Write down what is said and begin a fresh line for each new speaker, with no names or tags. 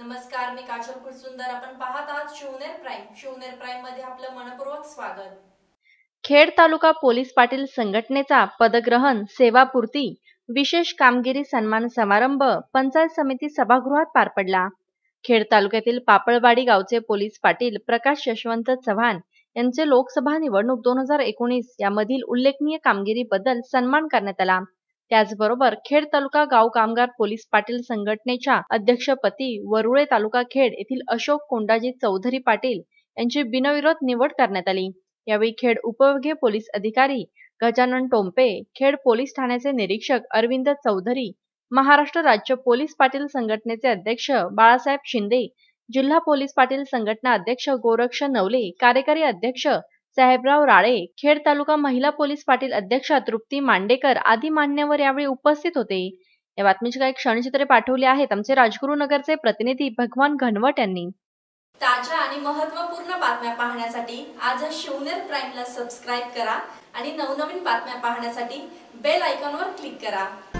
नमस्कार मी काजल कुलसुंदर आपण पाहत आहात शिवनेर प्राईम शिवनेर प्राईम मध्ये आपलं मनपूर्वक स्वागत
खेड तालुका पोलीस पाटील संघटनेचा पदग्रहण सेवापूर्ती विशेष कामगिरी सन्मान समारंभ पंचायत समिती सभागृहात पार पडला खेड तालुक्यातील पापळवाडी गावचे पोलीस पाटील प्रकाश यशवंत चव्हाण यांचे लोकसभा निवडणूक दोन हजार एकोणीस यामधील उल्लेखनीय कामगिरीबद्दल सन्मान करण्यात आला त्याचबरोबर खेड तालुका गाव कामगार पोलीस पाटील संघटनेच्या अध्यक्षपदी वरुळे तालुका खेड येथील अशोक कोंडाजी चौधरी पाटील यांची बिनविरोध निवड करण्यात आली यावेळी खेड उपविभागीय पोलीस अधिकारी गजानन टोंपे खेड पोलीस ठाण्याचे निरीक्षक अरविंद चौधरी महाराष्ट्र राज्य पोलीस पाटील संघटनेचे अध्यक्ष बाळासाहेब शिंदे जिल्हा पोलीस पाटील संघटना अध्यक्ष गोरक्ष नवले कार्यकारी अध्यक्ष साहेबराव राळे खेड तालुका महिला पोलीस पाटील अध्यक्षा तृप्ती मांडेकर आदी मान्यवर यावेळी उपस्थित होते या बातमीची काही क्षणचित्रे पाठवली आहेत आमचे राजगुरुनगरचे प्रतिनिधी भगवान घनवट यांनी
ताज्या आणि महत्वपूर्ण बातम्या पाहण्यासाठी आज शिवनेर प्राईमला सबस्क्राईब करा आणि नवनवीन बातम्या पाहण्यासाठी बेल आयकॉनवर क्लिक करा